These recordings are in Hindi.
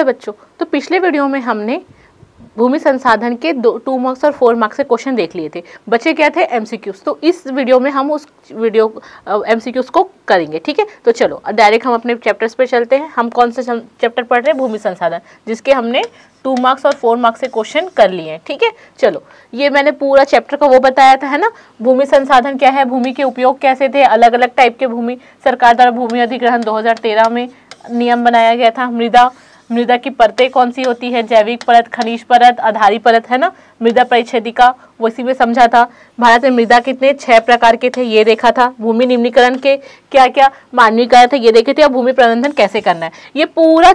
चलो बच्चों तो पिछले वीडियो में हमने भूमि संसाधन के दो टू मार्क्स और फोर मार्क्स के क्वेश्चन देख लिए थे बच्चे क्या थे एमसीक्यूज तो इस वीडियो में हम उस वीडियो एमसीक्यूज को करेंगे ठीक है तो चलो डायरेक्ट हम अपने चैप्टर्स पर चलते हैं हम कौन से चैप्टर पढ़ रहे हैं भूमि संसाधन जिसके हमने टू मार्क्स और फोर मार्क्स के क्वेश्चन कर लिए हैं ठीक है चलो ये मैंने पूरा चैप्टर का वो बताया था है ना भूमि संसाधन क्या है भूमि के उपयोग कैसे थे अलग अलग टाइप के भूमि सरकार द्वारा भूमि अधिग्रहण दो में नियम बनाया गया था मृदा मृदा की परतें कौन सी होती है जैविक परत खनिज परत आधारी परत है ना मृदा परिच्छेदिका वो इसी में समझा था भारत में मृदा कितने छह प्रकार के थे ये देखा था भूमि निम्नीकरण के क्या क्या मानवीय कार्य थे ये देखे थे और भूमि प्रबंधन कैसे करना है ये पूरा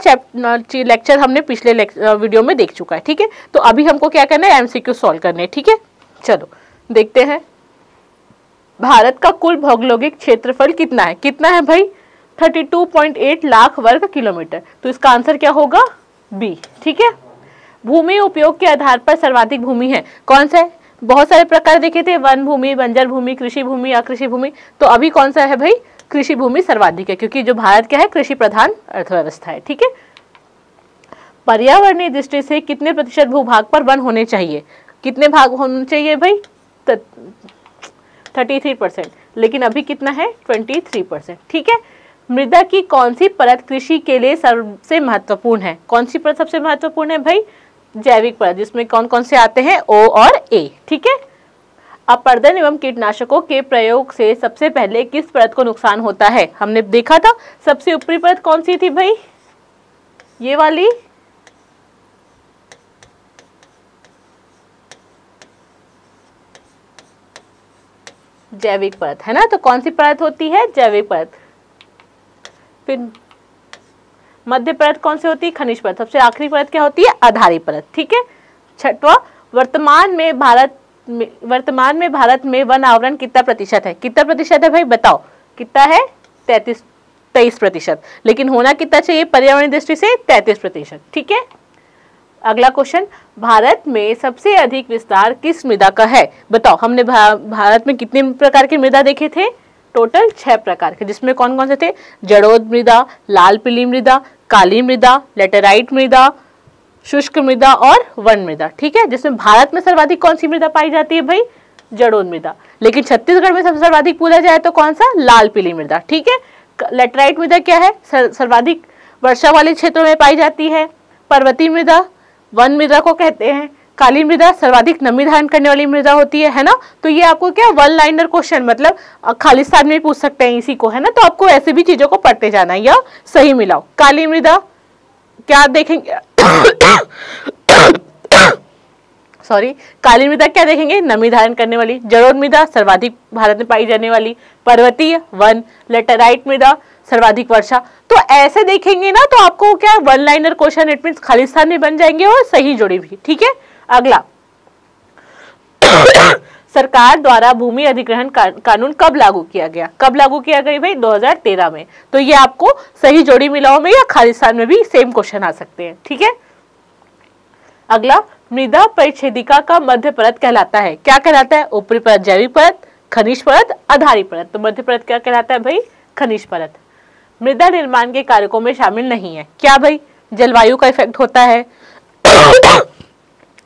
लेक्चर हमने पिछले वीडियो में देख चुका है ठीक है तो अभी हमको क्या करना है एमसीक्यू सॉल्व करने है ठीक है चलो देखते हैं भारत का कुल भौगोलिक क्षेत्रफल कितना है कितना है भाई 32.8 लाख वर्ग किलोमीटर तो इसका आंसर क्या होगा बी ठीक है भूमि उपयोग के आधार पर सर्वाधिक भूमि है कौन सा है बहुत सारे प्रकार देखे थे वन भूमि बंजर भूमि कृषि भूमि या कृषि भूमि तो अभी कौन सा है भाई कृषि भूमि सर्वाधिक है क्योंकि जो भारत क्या है कृषि प्रधान अर्थव्यवस्था है ठीक है पर्यावरणीय दृष्टि से कितने प्रतिशत भूभाग पर वन होने चाहिए कितने भाग होने चाहिए भाई थर्टी थ्री परसेंट लेकिन अभी कितना है ट्वेंटी थ्री परसेंट ठीक है मृदा की कौन सी परत कृषि के लिए सबसे महत्वपूर्ण है कौन सी परत सबसे महत्वपूर्ण है भाई जैविक परत जिसमें कौन कौन से आते हैं ओ और ए ठीक है अपर्दन एवं कीटनाशकों के प्रयोग से सबसे पहले किस परत को नुकसान होता है हमने देखा था सबसे ऊपरी परत कौन सी थी भाई ये वाली जैविक परत है ना तो कौन सी परत होती है जैविक परत फिर मध्य परत कौन सी होती है खनिज परत सबसे आखिरी परत क्या होती है आधारी परत ठीक है छठवा वर्तमान में भारत में वर्तमान में भारत में वन आवरण कितना प्रतिशत है कितना प्रतिशत है भाई बताओ कितना है तैतीस तेईस प्रतिशत लेकिन होना कितना चाहिए पर्यावरण दृष्टि से तैतीस प्रतिशत ठीक है अगला क्वेश्चन भारत में सबसे अधिक विस्तार किस मृदा का है बताओ हमने भा, भारत में कितने प्रकार के मृदा देखे थे टोटल छह प्रकार के जिसमें कौन कौन से थे जड़ोद मृदा लाल पीली मृदा काली मृदा लेटेराइट मृदा शुष्क मृदा और वन मृदा ठीक है जिसमें भारत में सर्वाधिक कौन सी मृदा पाई जाती है भाई जड़ोद मृदा लेकिन छत्तीसगढ़ में सबसे सर्वाधिक पूछा जाए तो कौन सा लाल पीली मृदा ठीक है लेटराइट मृदा क्या है सर्वाधिक वर्षा वाले क्षेत्रों में पाई जाती है पर्वतीय मृदा वन मृदा को कहते हैं काली मृदा सर्वाधिक नमी धारण करने वाली मृदा होती है है ना तो ये आपको क्या वन लाइनर क्वेश्चन मतलब खालिस्तान में पूछ सकते हैं इसी को है ना तो आपको ऐसे भी चीजों को पढ़ते जाना है या सही मिलाओ काली मृदा क्या देखेंगे सॉरी काली मृदा क्या देखेंगे नमी धारण करने वाली जलोढ़ मृदा सर्वाधिक भारत में पाई जाने वाली पर्वतीय वन लेटराइट मृदा सर्वाधिक वर्षा तो ऐसे देखेंगे ना तो आपको क्या one liner question it mean Khalistan में बन जाएंगे और सही जोड़ी भी ठीक है अगला सरकार द्वारा भूमि अधिग्रहण का, कानून कब लागू किया गया कब लागू किया गया भाई 2013 में तो ये आपको सही जोड़ी मिलाओ में या खालिस्तान में भी सेम क्वेश्चन आ सकते हैं ठीक है अगला मृदा परिच्छेदिका का मध्य परत कहलाता है क्या कहलाता है ऊपरी परत जैविक परत खनिज परत आधारी परत तो मध्य परत क्या कहलाता है भाई खनिज परत मृदा निर्माण के कार्यकों में शामिल नहीं है क्या भाई जलवायु का इफेक्ट होता है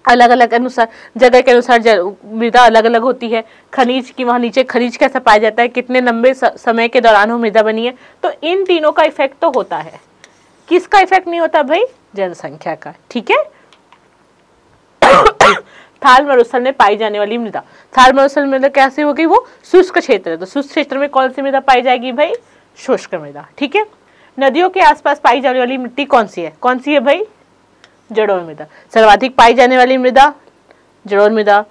अलग अलग अनुसार जगह के अनुसार मृदा अलग अलग होती है खनिज की वहाँ नीचे खनिज कैसा पाया जाता है कितने लंबे समय के दौरान वो मृदा बनी है तो इन तीनों का इफेक्ट तो होता है किसका इफेक्ट नहीं होता भाई जनसंख्या का ठीक है थाल मरुस्थल में पाई जाने वाली मृदा थाल मरुस्थल मृदा कैसी होगी वो शुष्क क्षेत्र है तो शुष्क क्षेत्र में कौन सी मृदा पाई जाएगी भाई शुष्क मृदा ठीक है नदियों के आसपास पाई जाने वाली मिट्टी कौन सी है कौन सी है भाई जड़ोर मृदा सर्वाधिक पाई जाने वाली मृदा जड़ोर मृदा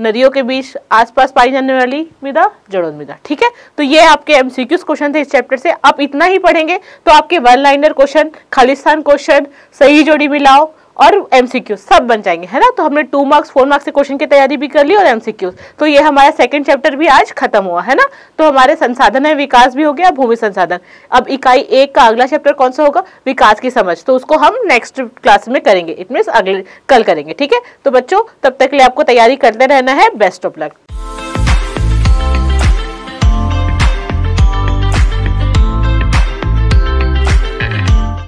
नदियों के बीच आसपास पाई जाने वाली मृदा जड़ोर मृदा ठीक है तो ये आपके एमसीक्यूज क्वेश्चन थे इस चैप्टर से आप इतना ही पढ़ेंगे तो आपके one liner question Khalistan question सही जोड़ी मिलाओ और एमसीक्यू सब बन जाएंगे है ना तो हमने टू मार्क्स फोर मार्क्स के क्वेश्चन की तैयारी भी कर ली और एमसीक्यू तो ये हमारा सेकंड चैप्टर भी आज खत्म हुआ है ना तो हमारे संसाधन है विकास भी हो गया भूमि संसाधन अब इकाई एक का अगला चैप्टर कौन सा होगा विकास की समझ तो उसको हम नेक्स्ट क्लास में करेंगे इट मीन्स अगले कल करेंगे ठीक है तो बच्चों तब तक के लिए आपको तैयारी करते रहना है बेस्ट ऑफ लक